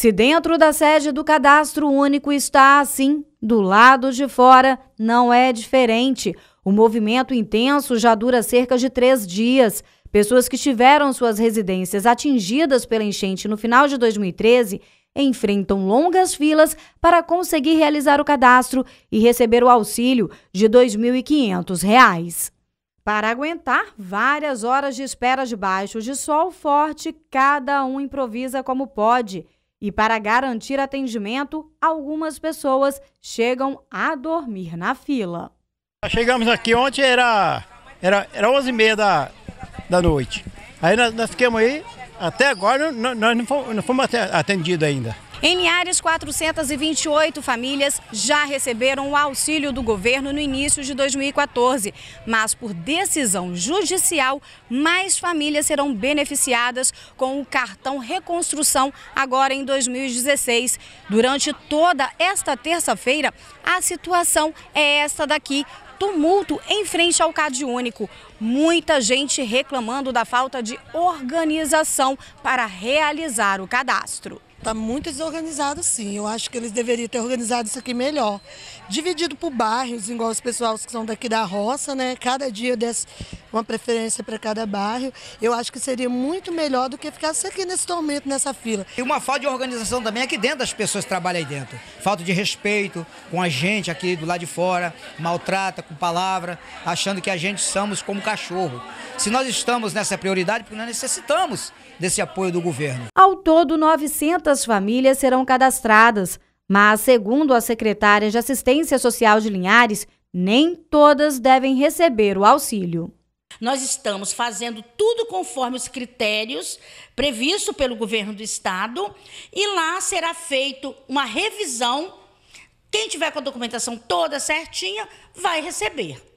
Se dentro da sede do cadastro único está assim, do lado de fora não é diferente. O movimento intenso já dura cerca de três dias. Pessoas que tiveram suas residências atingidas pela enchente no final de 2013 enfrentam longas filas para conseguir realizar o cadastro e receber o auxílio de R$ 2.500. Para aguentar várias horas de espera debaixo de sol forte, cada um improvisa como pode. E para garantir atendimento, algumas pessoas chegam a dormir na fila. Chegamos aqui ontem, era, era, era 11 e meia da, da noite. Aí nós, nós ficamos aí, até agora nós não fomos, não fomos atendidos ainda. Em Linhares, 428 famílias já receberam o auxílio do governo no início de 2014, mas por decisão judicial, mais famílias serão beneficiadas com o cartão Reconstrução agora em 2016. Durante toda esta terça-feira, a situação é esta daqui, tumulto em frente ao Cade Único. Muita gente reclamando da falta de organização para realizar o cadastro. Está muito desorganizado, sim. Eu acho que eles deveriam ter organizado isso aqui melhor. Dividido por bairros, igual os pessoais que são daqui da roça, né? Cada dia desse uma preferência para cada bairro. Eu acho que seria muito melhor do que ficar aqui nesse tormento, nessa fila. E uma falta de organização também aqui é dentro das pessoas que trabalham aí dentro. Falta de respeito com a gente aqui do lado de fora, maltrata com palavra, achando que a gente somos como cachorro. Se nós estamos nessa prioridade, porque nós necessitamos desse apoio do governo. Ao todo, 900 200 famílias serão cadastradas, mas, segundo a secretária de Assistência Social de Linhares, nem todas devem receber o auxílio. Nós estamos fazendo tudo conforme os critérios previstos pelo governo do estado e lá será feito uma revisão. Quem tiver com a documentação toda certinha vai receber.